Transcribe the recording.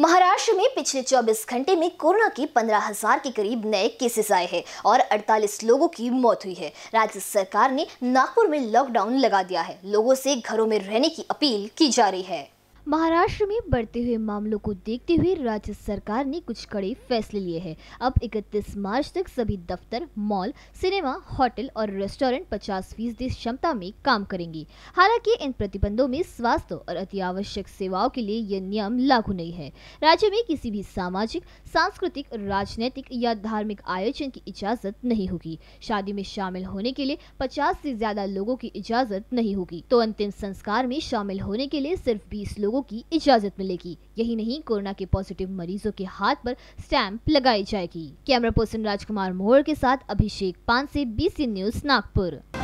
महाराष्ट्र में पिछले 24 घंटे में कोरोना के 15,000 के करीब नए केसेस आए हैं और 48 लोगों की मौत हुई है राज्य सरकार ने नागपुर में लॉकडाउन लगा दिया है लोगों से घरों में रहने की अपील की जा रही है महाराष्ट्र में बढ़ते हुए मामलों को देखते हुए राज्य सरकार ने कुछ कड़े फैसले लिए हैं अब 31 मार्च तक सभी दफ्तर मॉल सिनेमा होटल और रेस्टोरेंट 50 फीसदी क्षमता में काम करेंगी हालांकि इन प्रतिबंधों में स्वास्थ्य और अति आवश्यक सेवाओं के लिए यह नियम लागू नहीं है राज्य में किसी भी सामाजिक सांस्कृतिक राजनैतिक या धार्मिक आयोजन की इजाजत नहीं होगी शादी में शामिल होने के लिए पचास से ज्यादा लोगों की इजाजत नहीं होगी तो अंतिम संस्कार में शामिल होने के लिए सिर्फ बीस लोगों लोगों की इजाजत मिलेगी यही नहीं कोरोना के पॉजिटिव मरीजों के हाथ पर स्टैंप लगाई जाएगी कैमरा पर्सन राजकुमार मोहर के साथ अभिषेक पान से बीसी न्यूज नागपुर